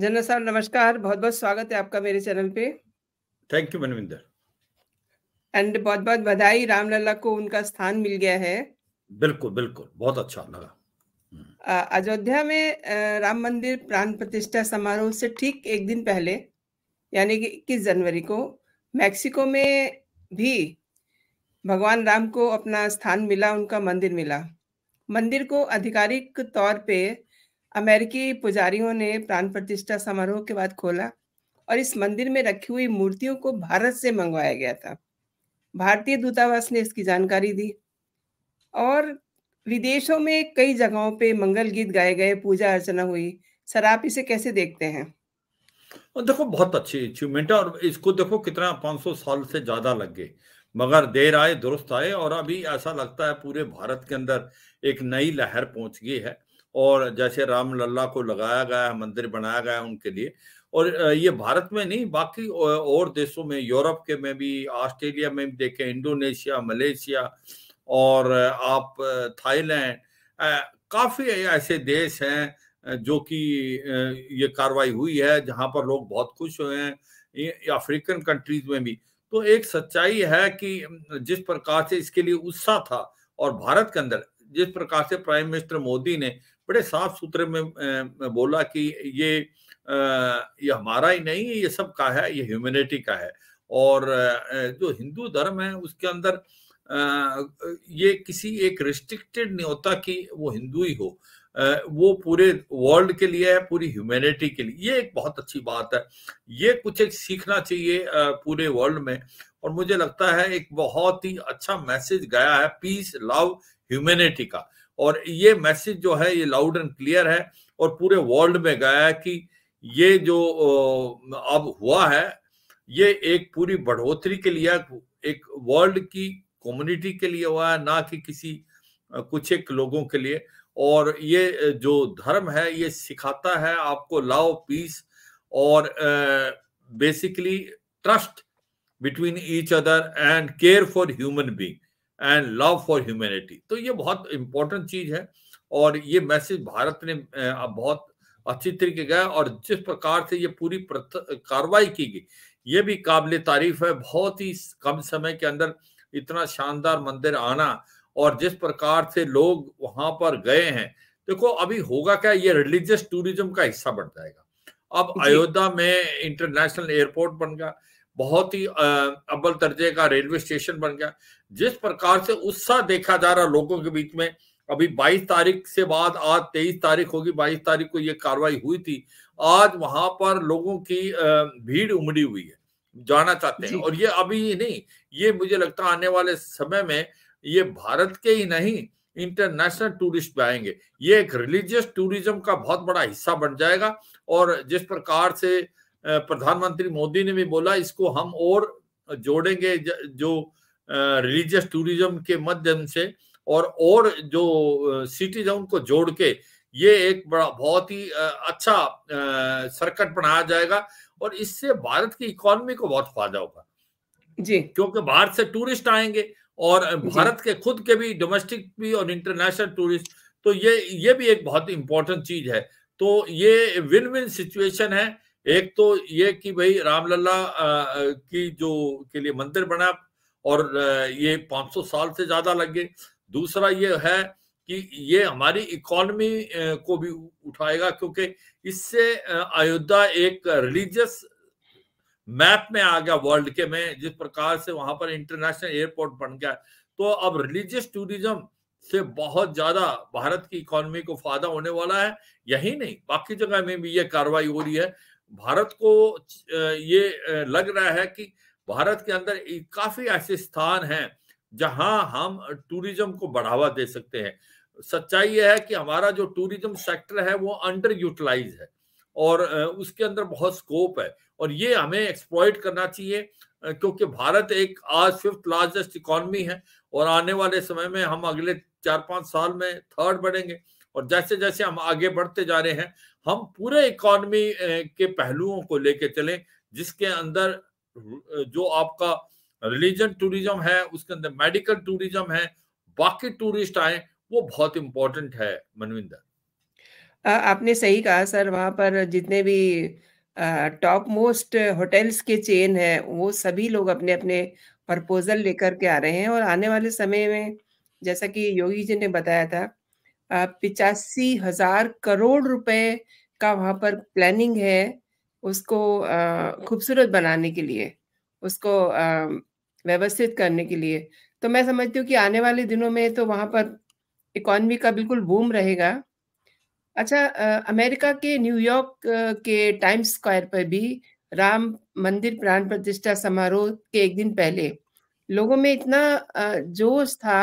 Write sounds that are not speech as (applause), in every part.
General साहब नमस्कार बहुत बहुत स्वागत है आपका मेरे चैनल पे थैंक यू मनविंदर एंड बहुत बहुत बधाई रामलला को उनका स्थान मिल गया है बिल्कुल बिल्कुल बहुत अच्छा लगा हम्म। अयोध्या में राम मंदिर प्राण प्रतिष्ठा समारोह से ठीक एक दिन पहले यानी कि इक्कीस जनवरी को मैक्सिको में भी भगवान राम को अपना स्थान मिला उनका मंदिर मिला मंदिर को आधिकारिक तौर पे अमेरिकी पुजारियों ने प्राण प्रतिष्ठा समारोह के बाद खोला और इस मंदिर में रखी हुई मूर्तियों को भारत से मंगवाया गया था भारतीय दूतावास ने इसकी जानकारी दी और विदेशों में कई जगहों पे मंगल गीत गाए गए पूजा अर्चना हुई सर आप इसे कैसे देखते हैं और देखो बहुत अच्छी अचीवमेंट है और इसको देखो कितना 500 साल से ज्यादा लग गए मगर देर आए दुरुस्त आए और अभी ऐसा लगता है पूरे भारत के अंदर एक नई लहर पहुंच गई है और जैसे राम लल्ला को लगाया गया है मंदिर बनाया गया है उनके लिए और ये भारत में नहीं बाकी और देशों में यूरोप के में भी ऑस्ट्रेलिया में भी देखें इंडोनेशिया मलेशिया और आप थाईलैंड काफी ऐसे देश हैं जो कि ये कार्रवाई हुई है जहां पर लोग बहुत खुश हुए हैं अफ्रीकन कंट्रीज में भी तो एक सच्चाई है कि जिस प्रकार से इसके लिए उत्साह था और भारत के अंदर जिस प्रकार से प्राइम मिनिस्टर मोदी ने बड़े साफ सुथरे में बोला कि ये ये हमारा ही नहीं ये सब का है ये ह्यूमैनिटी का है और जो हिंदू धर्म है उसके अंदर ये किसी एक रिस्ट्रिक्टेड नहीं होता कि वो हिंदू ही हो वो पूरे वर्ल्ड के लिए है पूरी ह्यूमैनिटी के लिए ये एक बहुत अच्छी बात है ये कुछ एक सीखना चाहिए पूरे वर्ल्ड में और मुझे लगता है एक बहुत ही अच्छा मैसेज गया है पीस लव ह्यूमैनिटी का और ये मैसेज जो है ये लाउड एंड क्लियर है और पूरे वर्ल्ड में गया है कि ये जो अब हुआ है ये एक पूरी बढ़ोतरी के लिए एक वर्ल्ड की कम्युनिटी के लिए हुआ है ना कि किसी कुछ एक लोगों के लिए और ये जो धर्म है ये सिखाता है आपको लाओ पीस और basically trust between each other and care for human being and love for humanity तो ये बहुत इंपॉर्टेंट चीज है और ये मैसेज भारत ने बहुत अच्छी तरीके गया और जिस प्रकार से ये पूरी कार्रवाई की गई ये भी काबिल तारीफ है बहुत ही कम समय के अंदर इतना शानदार मंदिर आना और जिस प्रकार से लोग वहां पर गए हैं देखो अभी होगा क्या ये रिलीजियस टूरिज्म का हिस्सा बन जाएगा अब अयोध्या में इंटरनेशनल एयरपोर्ट बन गया बहुत ही अव्वल दर्जे का रेलवे स्टेशन बन गया जिस प्रकार से उत्साह देखा जा रहा लोगों के बीच में अभी 22 तारीख से बाद आज 23 तारीख होगी 22 तारीख को ये कार्रवाई हुई थी आज वहां पर लोगों की भीड़ उमड़ी हुई है जाना चाहते हैं और ये अभी नहीं ये मुझे लगता आने वाले समय में ये भारत के ही नहीं इंटरनेशनल टूरिस्ट भी आएंगे ये एक रिलीजियस टूरिज्म का बहुत बड़ा हिस्सा बन जाएगा और जिस प्रकार से प्रधानमंत्री मोदी ने भी बोला इसको हम और जोड़ेंगे जो रिलीजियस टूरिज्म के माध्यम से और और जो सिटीज है उनको जोड़ के ये एक बड़ा बहुत ही अच्छा सर्कट बनाया जाएगा और इससे भारत की इकोनॉमी को बहुत फायदा होगा जी क्योंकि बाहर से टूरिस्ट आएंगे और भारत के खुद के भी डोमेस्टिक भी और इंटरनेशनल टूरिस्ट तो ये ये भी एक बहुत इंपॉर्टेंट चीज है तो ये विन विन सिचुएशन है एक तो ये कि भाई रामलला की जो के लिए मंदिर बना और ये 500 साल से ज्यादा लग गए दूसरा ये है कि ये हमारी इकोनमी को भी उठाएगा क्योंकि इससे अयोध्या एक रिलीजियस मैप में आ गया वर्ल्ड के में जिस प्रकार से वहां पर इंटरनेशनल एयरपोर्ट बन गया तो अब रिलीजियस टूरिज्म से बहुत ज्यादा भारत की इकोनॉमी को फायदा होने वाला है यही नहीं बाकी जगह में भी ये कार्रवाई हो रही है भारत को ये लग रहा है कि भारत के अंदर काफी ऐसे स्थान हैं जहां हम टूरिज्म को बढ़ावा दे सकते हैं सच्चाई यह है कि हमारा जो टूरिज्म सेक्टर है वो अंडर यूटिलाइज है और उसके अंदर बहुत स्कोप है और ये हमें एक्सप्लॉयट करना चाहिए क्योंकि भारत एक आज फिफ्थ लार्जेस्ट इकोनॉमी है और आने वाले समय में हम अगले चार पांच साल में थर्ड बढ़ेंगे और जैसे जैसे हम आगे बढ़ते जा रहे हैं हम पूरे इकोनॉमी के पहलुओं को लेके चले जिसके अंदर जो आपका रिलीजन टूरिज्म है उसके अंदर मेडिकल टूरिज्म है बाकी टूरिस्ट आए वो बहुत इम्पोर्टेंट है मनविंदर आपने सही कहा सर वहाँ पर जितने भी टॉप मोस्ट होटल्स के चेन है वो सभी लोग अपने अपने प्रपोजल लेकर के आ रहे हैं और आने वाले समय में जैसा कि योगी जी ने बताया था पिचासी हजार करोड़ रुपए का वहां पर प्लानिंग है उसको खूबसूरत बनाने के लिए उसको व्यवस्थित करने के लिए तो मैं समझती हूँ कि आने वाले दिनों में तो वहाँ पर इकॉनमी का बिल्कुल बूम रहेगा अच्छा अमेरिका के न्यूयॉर्क के टाइम्स स्क्वायर पर भी राम मंदिर प्राण प्रतिष्ठा समारोह के एक दिन पहले लोगों में इतना जोश था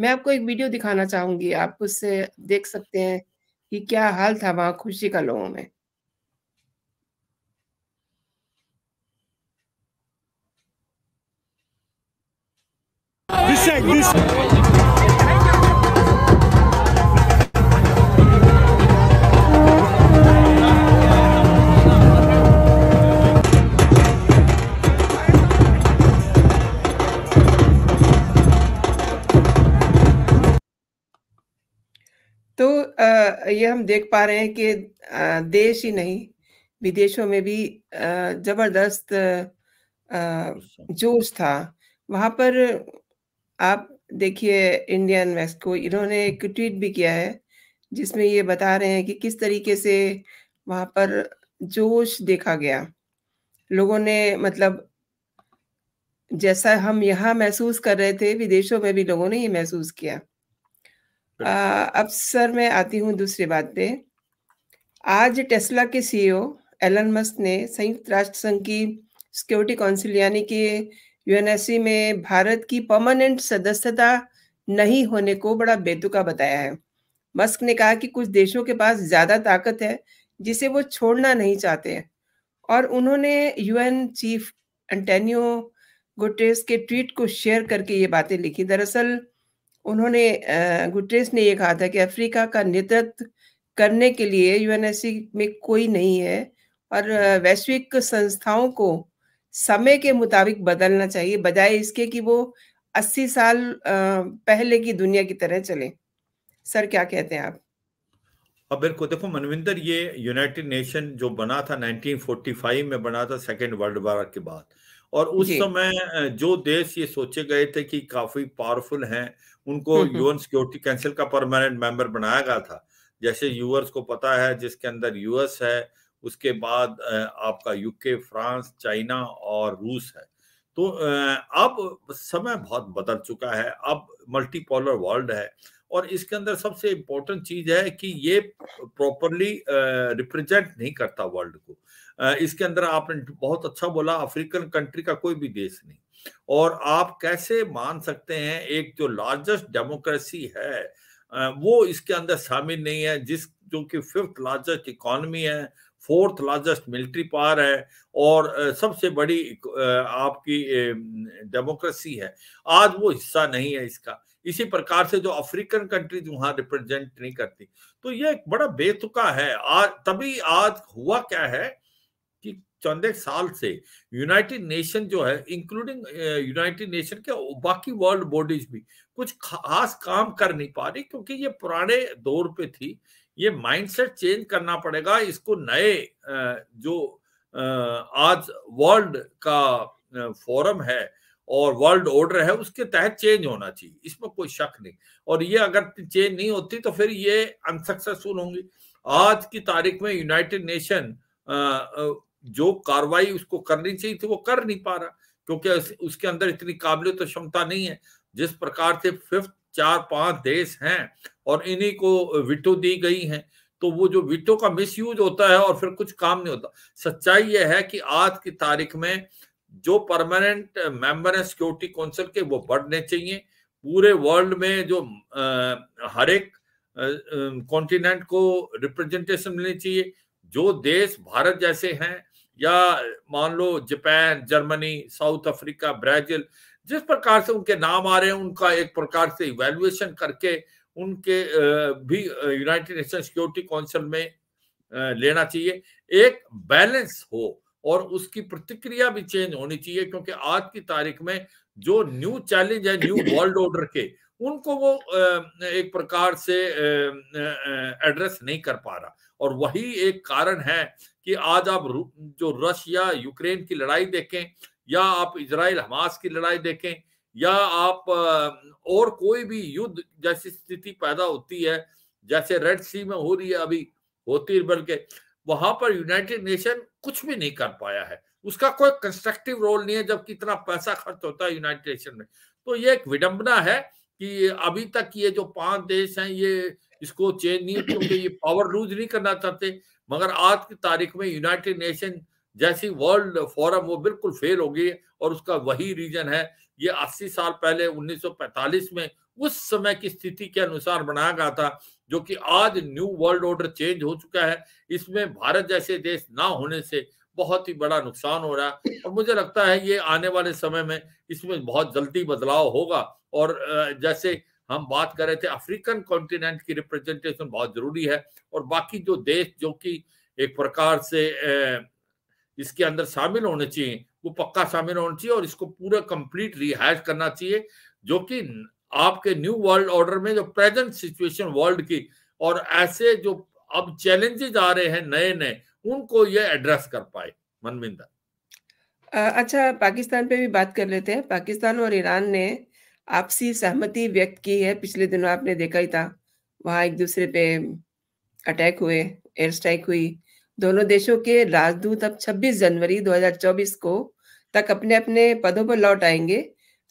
मैं आपको एक वीडियो दिखाना चाहूंगी आप उससे देख सकते हैं कि क्या हाल था वहां खुशी का लोगों में। This, this. तो ये हम देख पा रहे हैं कि देश ही नहीं विदेशों में भी जबरदस्त अच्छा। जोश था वहां पर आप देखिए इंडियन को इन्होंने एक ट्वीट भी किया है जिसमें ये बता रहे हैं कि किस तरीके से वहां पर जोश देखा गया लोगों ने मतलब जैसा हम यहाँ महसूस कर रहे थे विदेशों में भी लोगों ने ये महसूस किया अब सर मैं आती हूँ दूसरी बात पे आज टेस्ला के सीईओ e एलन मस्क ने संयुक्त राष्ट्र संघ की सिक्योरिटी काउंसिल यानी कि यूएनएससी में भारत की परमानेंट सदस्यता नहीं होने को बड़ा बेतुका बताया है मस्क ने कहा कि कुछ देशों के पास ज़्यादा ताकत है जिसे वो छोड़ना नहीं चाहते हैं और उन्होंने यूएन चीफ एंटेनियो गुटेस के ट्वीट को शेयर करके ये बातें लिखी दरअसल उन्होंने गुटरेस ने ये कहा था कि अफ्रीका का नेतृत्व करने के लिए यूएनएससी में कोई नहीं है और वैश्विक संस्थाओं को समय के मुताबिक बदलना चाहिए बजाय इसके कि वो 80 साल पहले की दुनिया की तरह चले सर क्या कहते हैं आप अब बिल्कुल देखो मनविंदर ये यूनाइटेड नेशन जो बना था 1945 में बना था सेकेंड वर्ल्ड वार के बाद और उस समय जो देश ये सोचे गए थे कि काफी पावरफुल हैं उनको यूएन सिक्योरिटी काउंसिल का परमानेंट मेंबर बनाया गया था जैसे यूएस को पता है जिसके अंदर यूएस है उसके बाद आपका यूके फ्रांस चाइना और रूस है तो अब समय बहुत बदल चुका है अब मल्टीपोलर वर्ल्ड है और इसके अंदर सबसे इम्पोर्टेंट चीज है कि ये प्रॉपरली रिप्रेजेंट नहीं करता वर्ल्ड को इसके अंदर आपने बहुत अच्छा बोला अफ्रीकन कंट्री का कोई भी देश नहीं और आप कैसे मान सकते हैं एक जो लार्जेस्ट डेमोक्रेसी है वो इसके अंदर शामिल नहीं है जिस जो कि फिफ्थ लार्जेस्ट इकोनॉमी है फोर्थ लार्जेस्ट मिलिट्री पावर है और सबसे बड़ी आपकी डेमोक्रेसी है आज वो हिस्सा नहीं है इसका इसी प्रकार से जो अफ्रीकन कंट्रीज वहां रिप्रेजेंट नहीं करती तो ये एक बड़ा बेतुका है आज तभी आज हुआ क्या है चौदह साल से यूनाइटेड नेशन जो है इंक्लूडिंग यूनाइटेड नेशन के बाकी वर्ल्ड बॉडीज भी कुछ खास काम कर नहीं पा रही क्योंकि ये पुराने दौर पे थी ये माइंडसेट चेंज करना पड़ेगा इसको नए uh, जो uh, आज वर्ल्ड का फोरम uh, है और वर्ल्ड ऑर्डर है उसके तहत चेंज होना चाहिए इसमें कोई शक नहीं और ये अगर चेंज नहीं होती तो फिर ये अनसक्सेसफुल होंगी आज की तारीख में यूनाइटेड नेशन जो कार्रवाई उसको करनी चाहिए थी वो कर नहीं पा रहा क्योंकि उसके अंदर इतनी काबिलियत तो क्षमता नहीं है जिस प्रकार से फिफ्थ चार पांच देश हैं और इन्हीं को विटो दी गई हैं तो वो जो विटो का मिस होता है और फिर कुछ काम नहीं होता सच्चाई यह है कि आज की तारीख में जो परमानेंट मेंबर हैं सिक्योरिटी काउंसिल के वो बढ़ने चाहिए पूरे वर्ल्ड में जो हर एक कॉन्टिनेंट को रिप्रेजेंटेशन मिलनी चाहिए जो देश भारत जैसे हैं या मान लो Japan Germany South Africa Brazil जिस प्रकार से उनके नाम आ रहे हैं उनका एक प्रकार से इवेल्युएशन करके उनके भी यूनाइटेड नेशन सिक्योरिटी काउंसिल में लेना चाहिए एक बैलेंस हो और उसकी प्रतिक्रिया भी चेंज होनी चाहिए क्योंकि आज की तारीख में जो न्यू चैलेंज है न्यू वर्ल्ड ऑर्डर के उनको वो एक प्रकार से एड्रेस नहीं कर पा रहा और वही एक कारण है कि आज आप जो रशिया यूक्रेन की लड़ाई देखें या आप इसराइल हमास की लड़ाई देखें या आप और कोई भी युद्ध जैसी स्थिति पैदा होती है जैसे रेड सी में हो रही है अभी होती है बल्कि वहां पर यूनाइटेड नेशन कुछ भी नहीं कर पाया है उसका कोई कंस्ट्रक्टिव रोल नहीं है जबकि इतना पैसा खर्च होता है यूनाइटेड नेशन में तो ये एक विडंबना है कि अभी तक ये जो पांच देश हैं ये इसको चेंज नहीं क्योंकि ये पावर लूज नहीं करना चाहते मगर आज की तारीख में यूनाइटेड नेशन जैसी वर्ल्ड फोरम वो बिल्कुल फेल हो गई और उसका वही रीजन है ये 80 साल पहले 1945 में उस समय की स्थिति के अनुसार बनाया गया था जो कि आज न्यू वर्ल्ड ऑर्डर चेंज हो चुका है इसमें भारत जैसे देश ना होने से बहुत ही बड़ा नुकसान हो रहा है और मुझे लगता है ये आने वाले समय में इसमें बहुत जल्दी बदलाव होगा और जैसे हम बात कर रहे थे अफ्रीकन कॉन्टिनेंट की रिप्रेजेंटेशन बहुत जरूरी है और बाकी जो देश जो कि एक प्रकार से इसके अंदर शामिल होने चाहिए वो पक्का शामिल होना चाहिए और इसको पूरा कंप्लीट रिहैश करना चाहिए जो कि आपके न्यू वर्ल्ड ऑर्डर में जो प्रेजेंट सिचुएशन वर्ल्ड की और ऐसे जो अब चैलेंजेस आ रहे हैं नए नए उनको ये एड्रेस कर पाए मनमिंदर अच्छा पाकिस्तान पे भी बात कर लेते हैं पाकिस्तान और ईरान ने आपसी सहमति व्यक्त की है पिछले दिनों आपने देखा ही था वहां एक दूसरे पे अटैक हुए एयर स्ट्राइक हुई दोनों देशों के राजदूत अब 26 जनवरी 2024 को तक अपने अपने पदों पर लौट आएंगे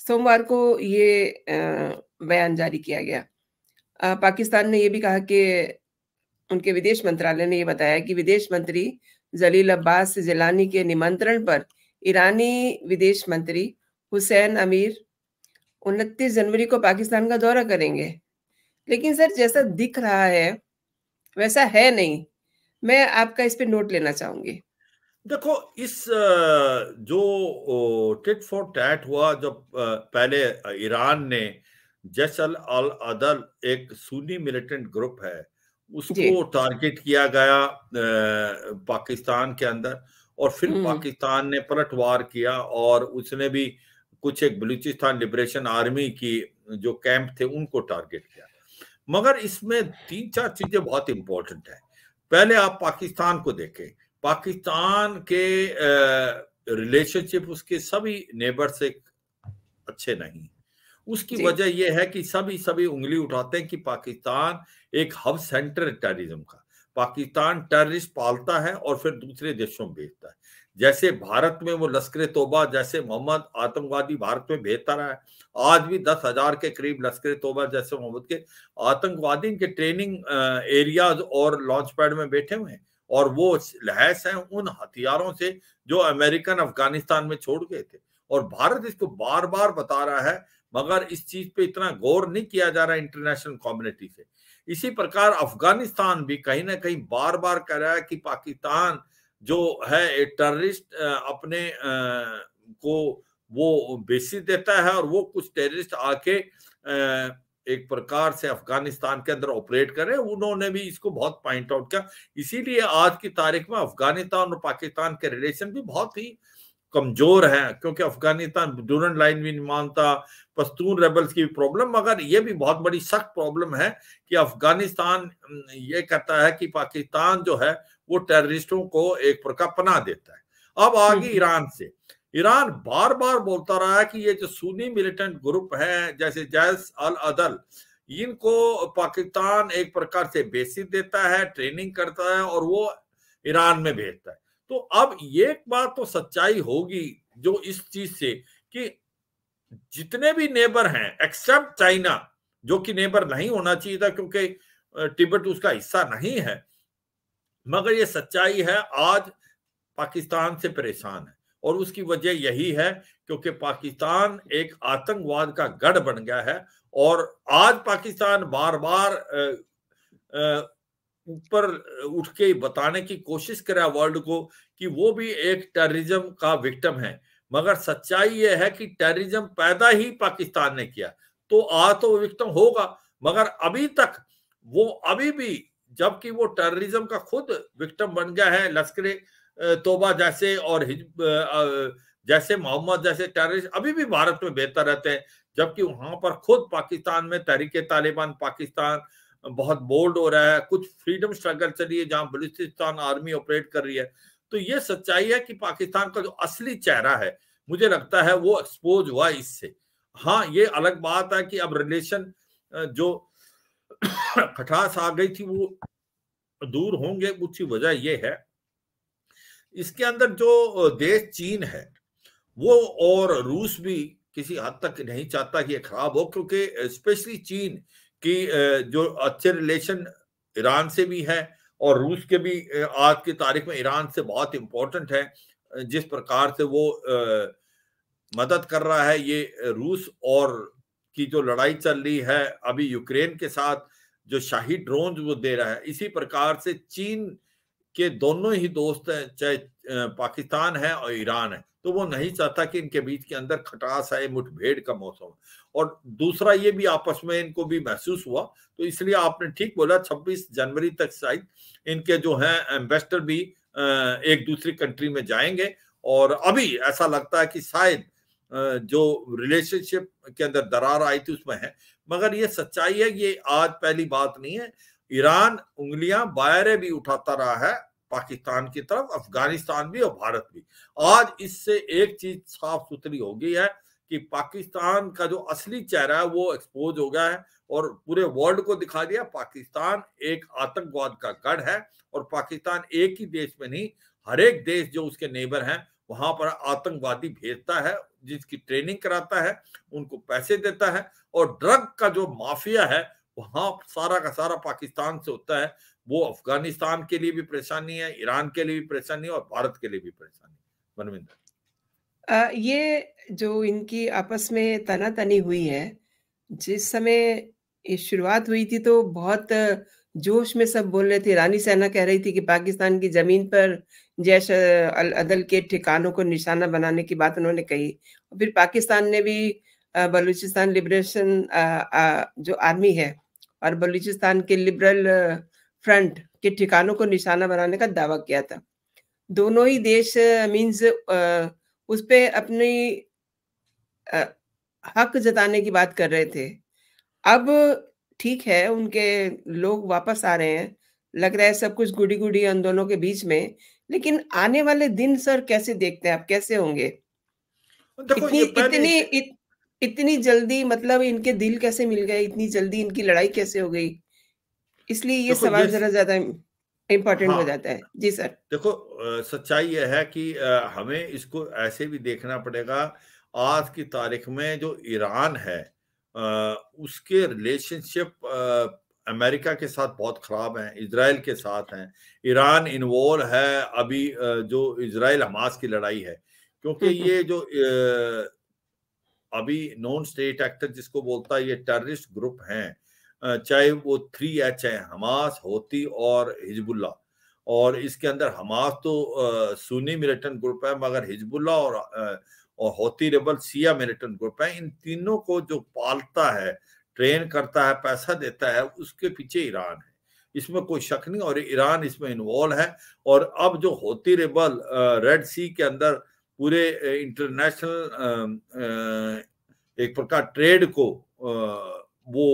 सोमवार को ये बयान जारी किया गया पाकिस्तान ने यह भी कहा कि उनके विदेश मंत्रालय ने यह बताया कि विदेश मंत्री जलील अब्बास जिलानी के निमंत्रण पर ईरानी विदेश मंत्री हुसैन अमीर उनतीस जनवरी को पाकिस्तान का दौरा करेंगे लेकिन सर जैसा दिख रहा है वैसा है नहीं मैं आपका इस पे नोट लेना चाहूंगी देखो इस जो टिट फॉर टैट हुआ जब पहले ईरान ने जैसल अल अदल एक सुनी मिलिटेंट ग्रुप है उसको टारगेट किया गया पाकिस्तान के अंदर और फिर हम्म। पाकिस्तान ने पलटवार किया और उसने भी कुछ एक बलूचिस्तान लिबरेशन आर्मी की जो कैंप थे उनको टारगेट किया मगर इसमें तीन चार चीजें बहुत इंपॉर्टेंट है पहले आप पाकिस्तान को देखें पाकिस्तान के रिलेशनशिप उसके सभी नेबर से अच्छे नहीं उसकी वजह यह है कि सभी सभी उंगली उठाते हैं कि पाकिस्तान एक हब सेंटर है टेररिज्म का पाकिस्तान टेररिस्ट पालता है और फिर दूसरे देशों में भेजता है जैसे भारत में वो लश्कर तोबा जैसे मोहम्मद आतंकवादी भारत में भेजता रहा है आज भी दस हजार के करीब लश्कर तोबा जैसे मोहम्मद के आतंकवादी इनके ट्रेनिंग एरियाज और लॉन्च पैड में बैठे हुए हैं और वो लहस है उन हथियारों से जो अमेरिकन अफगानिस्तान में छोड़ गए थे और भारत इसको बार बार बता रहा है मगर इस चीज पे इतना गौर नहीं किया जा रहा इंटरनेशनल कम्युनिटी से इसी प्रकार अफगानिस्तान भी कहीं ना कहीं बार बार कह रहा है कि पाकिस्तान जो है टेररिस्ट अपने को वो बेसी देता है और वो कुछ टेररिस्ट आके एक प्रकार से अफगानिस्तान के अंदर ऑपरेट करें उन्होंने भी इसको बहुत पॉइंट आउट किया इसीलिए आज की तारीख में अफगानिस्तान और पाकिस्तान के रिलेशन भी बहुत ही कमजोर है क्योंकि अफगानिस्तान डूरन लाइन भी नहीं मानता पस्तून रेबल्स की भी प्रॉब्लम मगर ये भी बहुत बड़ी सख्त प्रॉब्लम है कि अफगानिस्तान ये कहता है कि पाकिस्तान जो है वो टेररिस्टों को एक प्रकार पना देता है अब हम्म, आगे हम्म। ईरान से ईरान बार बार बोलता रहा है कि ये जो सुनी मिलिटेंट ग्रुप है जैसे जैस अल अदल इनको पाकिस्तान एक प्रकार से बेसिस देता है ट्रेनिंग करता है और वो ईरान में भेजता है तो अब ये बात तो सच्चाई होगी जो इस चीज से कि जितने भी नेबर हैं एक्सेप्ट चाइना जो कि नेबर नहीं होना चाहिए था क्योंकि टिबट उसका हिस्सा नहीं है मगर ये सच्चाई है आज पाकिस्तान से परेशान है और उसकी वजह यही है क्योंकि पाकिस्तान एक आतंकवाद का गढ़ बन गया है और आज पाकिस्तान बार बार ऊपर उठ के बताने की कोशिश है वर्ल्ड को कि वो भी एक टेररिज्म का विक्टम है मगर सच्चाई यह है कि टेररिज्म पैदा ही पाकिस्तान ने किया तो आ तो विक्टम होगा मगर अभी तक वो अभी भी जबकि वो टेररिज्म का खुद विक्टम बन गया है लश्कर तोबा जैसे और जैसे मोहम्मद जैसे टेररिस्ट अभी भी भारत में बेहतर रहते हैं जबकि वहां पर खुद पाकिस्तान में तहरीक तालिबान पाकिस्तान बहुत बोल्ड हो रहा है कुछ फ्रीडम स्ट्रगल है जहां बलुचिस्तान आर्मी ऑपरेट कर रही है तो ये सच्चाई है कि पाकिस्तान का जो असली चेहरा है मुझे लगता है वो एक्सपोज हुआ इससे हाँ ये अलग बात है कि अब रिलेशन जो (coughs) खटास आ गई थी वो दूर होंगे उसकी वजह ये है इसके अंदर जो देश चीन है वो और रूस भी किसी हद तक नहीं चाहता कि ये खराब हो क्योंकि स्पेशली चीन की जो अच्छे रिलेशन ईरान से भी है और रूस के भी आज की तारीख में ईरान से बहुत इम्पोर्टेंट है जिस प्रकार से वो मदद कर रहा है ये रूस और की जो लड़ाई चल रही है अभी यूक्रेन के साथ जो शाही ड्रोन वो दे रहा है इसी प्रकार से चीन के दोनों ही दोस्त हैं चाहे पाकिस्तान है और ईरान है तो वो नहीं चाहता कि इनके बीच के अंदर खटास आए मुठभेड़ का मौसम और दूसरा ये भी आपस में इनको भी महसूस हुआ तो इसलिए आपने ठीक बोला 26 जनवरी तक शायद इनके जो हैं एम्बेसडर भी एक दूसरी कंट्री में जाएंगे और अभी ऐसा लगता है कि शायद जो रिलेशनशिप के अंदर दरार आई थी उसमें है मगर ये सच्चाई है ये आज पहली बात नहीं है ईरान उंगलियां बायरे भी उठाता रहा है पाकिस्तान की तरफ अफगानिस्तान भी और भारत भी आज इससे एक चीज साफ सुथरी हो गई है कि पाकिस्तान का जो असली चेहरा है वो एक्सपोज हो गया है और पूरे वर्ल्ड को दिखा दिया पाकिस्तान एक आतंकवाद का गढ़ है और पाकिस्तान एक ही देश में नहीं हर एक देश जो उसके नेबर हैं वहां पर आतंकवादी भेजता है जिसकी ट्रेनिंग कराता है उनको पैसे देता है और ड्रग का जो माफिया है वहां सारा का सारा पाकिस्तान से होता है वो अफगानिस्तान के लिए भी परेशानी है ईरान के लिए भी परेशानी है और भारत के लिए भी परेशानी मनविंदर ये जो इनकी आपस में तनातनी हुई है जिस समय ये शुरुआत हुई थी तो बहुत जोश में सब बोल रहे थे रानी सेना कह रही थी कि पाकिस्तान की जमीन पर जैश अल अदल के ठिकानों को निशाना बनाने की बात उन्होंने कही और फिर पाकिस्तान ने भी बलूचिस्तान लिबरेशन जो आर्मी है और बलूचिस्तान के लिबरल फ्रंट के ठिकानों को निशाना बनाने का दावा किया था दोनों ही देश मीन्स उस पर अपनी हक जताने की बात कर रहे थे अब ठीक है उनके लोग वापस आ रहे हैं लग रहा है सब कुछ गुड़ी गुड़ी उन दोनों के बीच में लेकिन आने वाले दिन सर कैसे देखते हैं आप कैसे होंगे इतनी इतनी इत, इतनी जल्दी मतलब इनके दिल कैसे मिल गए इतनी जल्दी इनकी लड़ाई कैसे हो गई इसलिए ये सवाल जरा ज्यादा इम्पोर्टेंट हाँ, हो जाता है जी सर देखो सच्चाई यह है कि हमें इसको ऐसे भी देखना पड़ेगा आज की तारीख में जो ईरान है उसके रिलेशनशिप अमेरिका के साथ बहुत ख़राब हैं इसराइल के साथ हैं ईरान इन्वॉल्व है अभी जो इसराइल हमास की लड़ाई है क्योंकि हम्म, हम्म। ये जो अभी नॉन स्टेट एक्टर जिसको बोलता है ये टेररिस्ट ग्रुप हैं चाहे वो थ्री एच है हमास होती और हिजबुल्ला और इसके अंदर हमास तो सुनी मिलिटेंट ग्रुप है मगर हिजबुल्ला और और होती रेबल सिया मिलिटेंट ग्रुप है इन तीनों को जो पालता है ट्रेन करता है पैसा देता है उसके पीछे ईरान है इसमें कोई शक नहीं और ईरान इसमें इन्वॉल्व है और अब जो होती रेबल रेड सी के अंदर पूरे इंटरनेशनल एक प्रकार ट्रेड को वो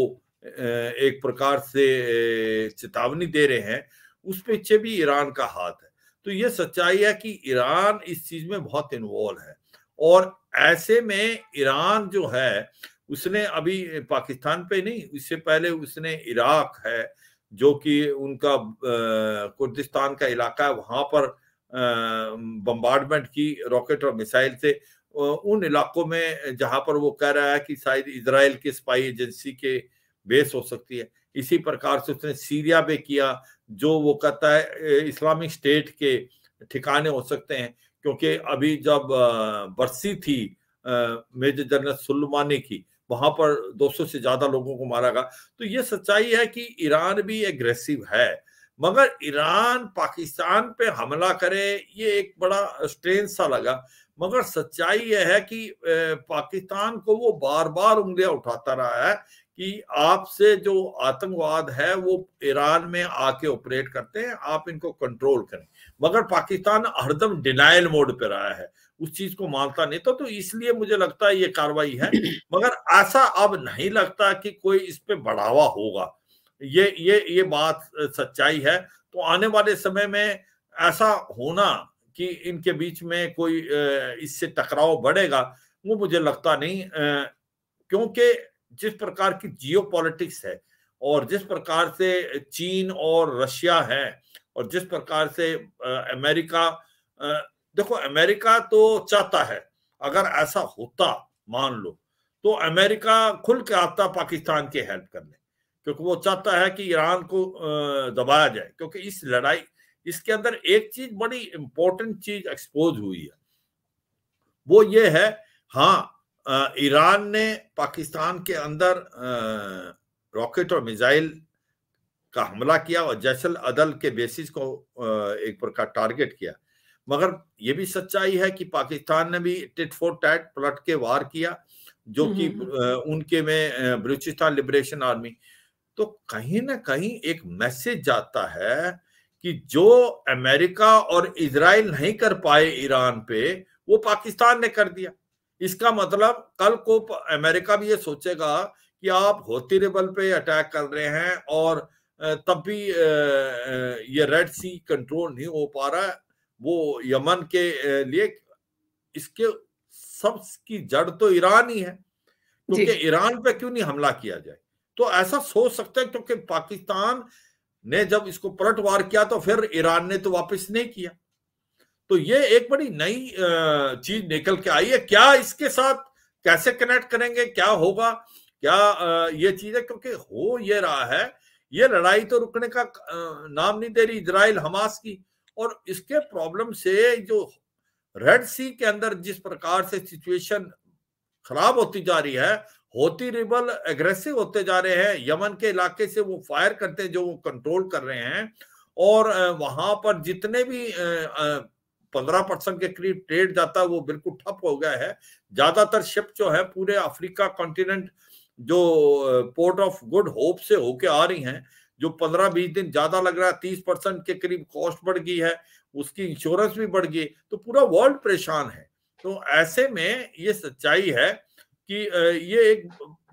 एक प्रकार से चेतावनी दे रहे हैं उस पीछे भी ईरान का हाथ है तो ये सच्चाई है कि ईरान इस चीज में बहुत इन्वॉल्व है और ऐसे में ईरान जो है उसने अभी पाकिस्तान पे नहीं उससे पहले उसने इराक है जो कि उनका कुर्दिस्तान का इलाका है वहां पर बम्बार्डमेंट की रॉकेट और मिसाइल से उन इलाकों में जहां पर वो कह रहा है कि शायद इसराइल के स्पाई एजेंसी के बेस हो सकती है इसी प्रकार से उसने सीरिया पे किया जो वो कहता है इस्लामिक स्टेट के ठिकाने हो सकते हैं क्योंकि अभी जब बरसी थी मेजर जनरल सुलमानी की वहां पर 200 से ज्यादा लोगों को मारा गया तो ये सच्चाई है कि ईरान भी एग्रेसिव है मगर ईरान पाकिस्तान पे हमला करे ये एक बड़ा स्ट्रेंज सा लगा मगर सच्चाई यह है कि पाकिस्तान को वो बार बार उंगलियां उठाता रहा है कि आपसे जो आतंकवाद है वो ईरान में आके ऑपरेट करते हैं आप इनको कंट्रोल करें मगर पाकिस्तान हरदम डिनाइल मोड पर रहा है उस चीज को मानता नहीं था तो इसलिए मुझे लगता है ये कार्रवाई है (clears throat) मगर ऐसा अब नहीं लगता कि कोई इस पे बढ़ावा होगा ये ये ये बात सच्चाई है तो आने वाले समय में ऐसा होना कि इनके बीच में कोई इससे टकराव बढ़ेगा वो मुझे लगता नहीं क्योंकि जिस प्रकार की जियो पॉलिटिक्स है और जिस प्रकार से चीन और रशिया है और जिस प्रकार से अमेरिका देखो अमेरिका तो चाहता है अगर ऐसा होता मान लो तो अमेरिका खुल के आता पाकिस्तान की हेल्प करने क्योंकि वो चाहता है कि ईरान को दबाया जाए क्योंकि इस लड़ाई इसके अंदर एक चीज बड़ी इंपॉर्टेंट चीज एक्सपोज हुई है वो ये है हाँ ईरान ने पाकिस्तान के अंदर रॉकेट और मिसाइल का हमला किया और जैसल अदल के बेसिस को एक प्रकार टारगेट किया मगर यह भी सच्चाई है कि पाकिस्तान ने भी टिट फोर टैट पलट के वार किया जो हम्म, कि हम्म, हम्म। उनके में बलूचिस्तान लिबरेशन आर्मी तो कहीं ना कहीं एक मैसेज जाता है कि जो अमेरिका और इसराइल नहीं कर पाए ईरान पे वो पाकिस्तान ने कर दिया इसका मतलब कल को अमेरिका भी ये सोचेगा कि आप होती रेबल पे अटैक कर रहे हैं और तब भी ये रेड सी कंट्रोल नहीं हो पा रहा है वो यमन के लिए इसके सब की जड़ तो ईरान ही है क्योंकि ईरान पे क्यों नहीं हमला किया जाए तो ऐसा सोच सकते हैं क्योंकि पाकिस्तान ने जब इसको पलटवार किया तो फिर ईरान ने तो वापस नहीं किया तो ये एक बड़ी नई चीज निकल के आई है क्या इसके साथ कैसे कनेक्ट करेंगे क्या होगा क्या ये चीज है क्योंकि हो ये रहा है ये लड़ाई तो रुकने का नाम नहीं दे रही इसराइल हमास की और इसके प्रॉब्लम से जो रेड सी के अंदर जिस प्रकार से सिचुएशन खराब होती जा रही है होती रिबल एग्रेसिव होते जा रहे हैं यमन के इलाके से वो फायर करते हैं जो वो कंट्रोल कर रहे हैं और वहां पर जितने भी पंद्रह परसेंट के करीब ट्रेड जाता है वो बिल्कुल ठप हो गया है ज्यादातर शिप जो है पूरे अफ्रीका कॉन्टिनेंट जो पोर्ट ऑफ गुड होप से होके आ रही हैं जो पंद्रह बीस दिन ज्यादा लग रहा है तीस परसेंट के करीब कॉस्ट बढ़ गई है उसकी इंश्योरेंस भी बढ़ गई तो पूरा वर्ल्ड परेशान है तो ऐसे में ये सच्चाई है कि ये एक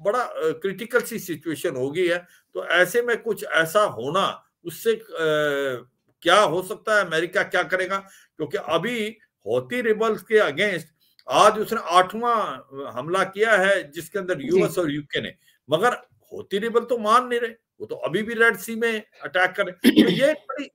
बड़ा क्रिटिकल सी सिचुएशन हो गई है तो ऐसे में कुछ ऐसा होना उससे क्या हो सकता है अमेरिका क्या करेगा क्योंकि अभी होती रिबल्स के अगेंस्ट आज उसने आठवां हमला किया है जिसके अंदर यूएस और यूके ने मगर होती रिबल तो मान नहीं रहे वो तो अभी भी रेड सी में अटैक कर तो ये बड़ी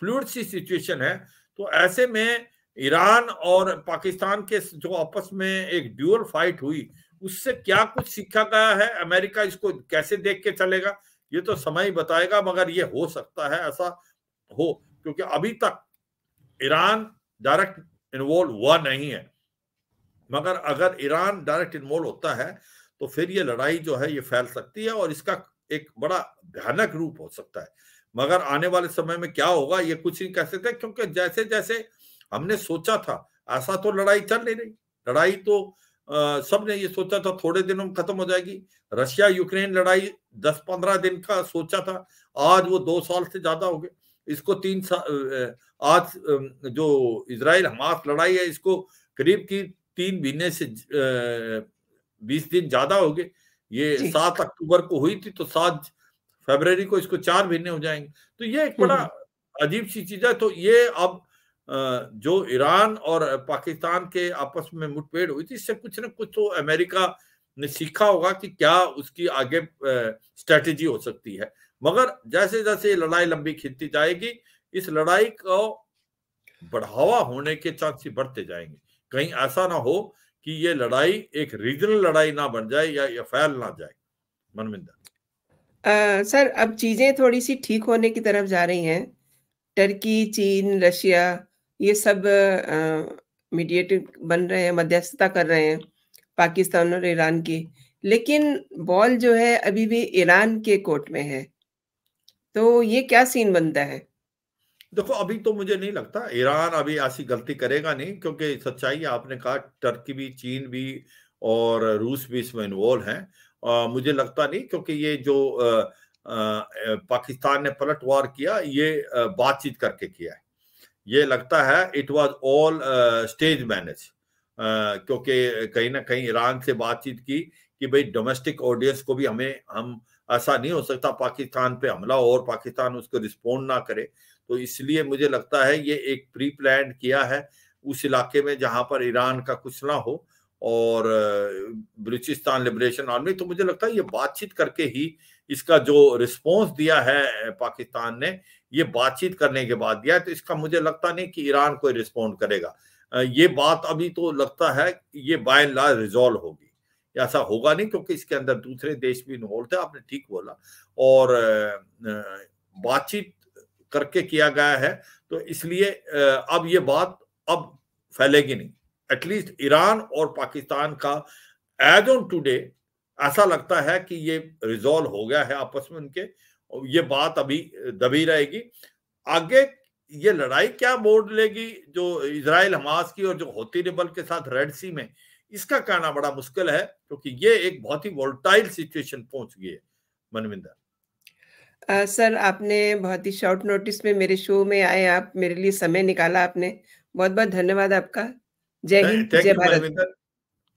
फ्लूड सी सिचुएशन है तो ऐसे में ईरान और पाकिस्तान के जो आपस में एक ड्यूअल फाइट हुई उससे क्या कुछ सीखा गया है अमेरिका इसको कैसे देख के चलेगा ये तो समय ही बताएगा मगर ये हो सकता है ऐसा हो क्योंकि अभी तक ईरान डायरेक्ट इन्वॉल्व हुआ नहीं है मगर अगर ईरान डायरेक्ट इन्वॉल्व होता है तो फिर ये लड़ाई जो है ये फैल सकती है और इसका एक बड़ा भयानक रूप हो सकता है मगर आने वाले समय में क्या होगा ये कुछ नहीं कह सकते क्योंकि जैसे जैसे हमने सोचा था ऐसा तो लड़ाई चल नहीं रही लड़ाई तो सब ने ये सोचा था थोड़े दिनों में खत्म हो जाएगी रशिया यूक्रेन लड़ाई दस पंद्रह दिन का सोचा था आज वो दो साल से ज्यादा हो गए इसको तीन साल आज जो इसराइल हमास लड़ाई है इसको करीब की तीन महीने से बीस दिन ज्यादा हो गए ये सात अक्टूबर को हुई थी तो सात फरवरी को इसको चार महीने हो जाएंगे तो ये एक बड़ा अजीब सी चीज है तो ये अब जो ईरान और पाकिस्तान के आपस में मुठभेड़ हुई थी इससे कुछ ना कुछ तो अमेरिका ने सीखा होगा कि क्या उसकी आगे स्ट्रेटेजी हो सकती है मगर जैसे जैसे लड़ाई लंबी खींचती जाएगी इस लड़ाई को बढ़ावा होने के चांसेस बढ़ते जाएंगे कहीं ऐसा ना हो कि ये लड़ाई एक रीजनल लड़ाई ना बन जाए या फैल ना जाए मनमिंदर सर अब चीजें थोड़ी सी ठीक होने की तरफ जा रही हैं टर्की चीन रशिया ये सब मीडिएटिव बन रहे हैं मध्यस्थता कर रहे हैं पाकिस्तान और ईरान की लेकिन बॉल जो है अभी भी ईरान के कोर्ट में है तो ये क्या सीन बनता है देखो अभी तो मुझे नहीं लगता ईरान अभी ऐसी गलती करेगा नहीं क्योंकि सच्चाई आपने कहा टर्की भी चीन भी और रूस भी इसमें इन्वॉल्व हैं मुझे लगता नहीं क्योंकि ये जो आ, आ, पाकिस्तान ने पलट वार किया ये बातचीत करके किया है ये लगता है it was all stage manage क्योंकि कहीं ना कहीं ईरान से बातचीत की कि भाई डोमेस्टिक ऑडियंस को भी हमें हम ऐसा नहीं हो सकता पाकिस्तान पे हमला हो और पाकिस्तान उसको रिस्पोंड ना करे तो इसलिए मुझे लगता है ये एक प्री प्लान किया है उस इलाके में जहां पर ईरान का कुछ ना हो और बलूचिस्तान लिबरेशन आर्मी तो मुझे लगता है ये बातचीत करके ही इसका जो रिस्पॉन्स दिया है पाकिस्तान ने ये बातचीत करने के बाद दिया है तो इसका मुझे लगता नहीं कि ईरान कोई रिस्पोंड करेगा ये बात अभी तो लगता है ये बाय लाज रिजॉल्व होगी ऐसा होगा नहीं क्योंकि इसके अंदर दूसरे देश भी इन्वॉल्व थे आपने ठीक बोला और बातचीत करके किया गया है तो इसलिए अब ये बात अब फैलेगी नहीं एटलीस्ट ईरान और पाकिस्तान का एज ऑन टूडे ऐसा लगता है कि ये रिजॉल्व हो गया है आपस में उनके और ये बात अभी दबी रहेगी आगे ये लड़ाई क्या मोड़ लेगी जो इसराइल हमास की और जो होती रिबल के साथ रेड सी में इसका कहना बड़ा मुश्किल है क्योंकि तो ये एक बहुत ही वोल्टाइल सिचुएशन पहुंच गई है मनविंदर सर आपने बहुत ही शॉर्ट नोटिस में मेरे शो में आए आप मेरे लिए समय निकाला आपने बहुत बहुत धन्यवाद आपका जय हिंद जय भारत